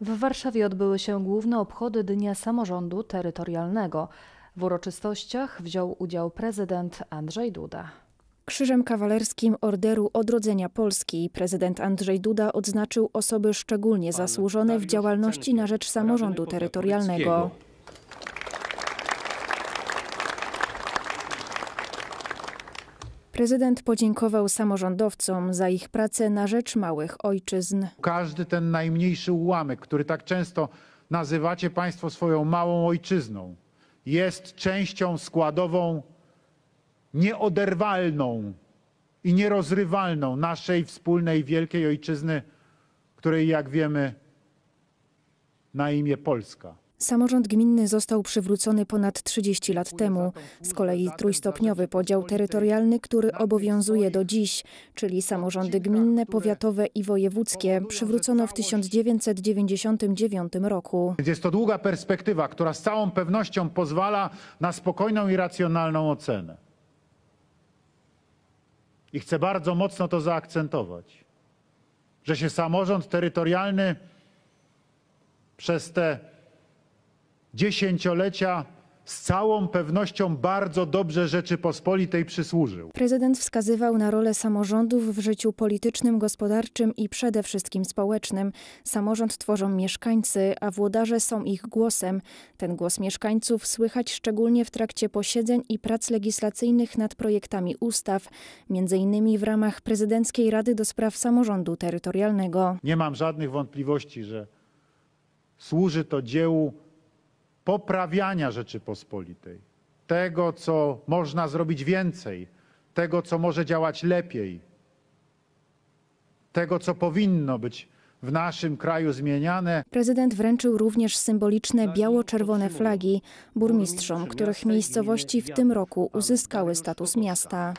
W Warszawie odbyły się główne obchody Dnia Samorządu Terytorialnego. W uroczystościach wziął udział prezydent Andrzej Duda. Krzyżem Kawalerskim Orderu Odrodzenia Polski prezydent Andrzej Duda odznaczył osoby szczególnie zasłużone w działalności na rzecz samorządu terytorialnego. Prezydent podziękował samorządowcom za ich pracę na rzecz małych ojczyzn. Każdy ten najmniejszy ułamek, który tak często nazywacie Państwo swoją małą ojczyzną, jest częścią składową nieoderwalną i nierozrywalną naszej wspólnej wielkiej ojczyzny, której, jak wiemy, na imię Polska. Samorząd gminny został przywrócony ponad 30 lat temu. Z kolei trójstopniowy podział terytorialny, który obowiązuje do dziś, czyli samorządy gminne, powiatowe i wojewódzkie, przywrócono w 1999 roku. Jest to długa perspektywa, która z całą pewnością pozwala na spokojną i racjonalną ocenę. I chcę bardzo mocno to zaakcentować, że się samorząd terytorialny przez te dziesięciolecia z całą pewnością bardzo dobrze Rzeczypospolitej przysłużył. Prezydent wskazywał na rolę samorządów w życiu politycznym, gospodarczym i przede wszystkim społecznym. Samorząd tworzą mieszkańcy, a włodarze są ich głosem. Ten głos mieszkańców słychać szczególnie w trakcie posiedzeń i prac legislacyjnych nad projektami ustaw, między innymi w ramach Prezydenckiej Rady do Spraw Samorządu Terytorialnego. Nie mam żadnych wątpliwości, że służy to dziełu poprawiania Rzeczypospolitej, tego, co można zrobić więcej, tego, co może działać lepiej, tego, co powinno być w naszym kraju zmieniane. Prezydent wręczył również symboliczne biało-czerwone flagi burmistrzom, których miejscowości w tym roku uzyskały status miasta.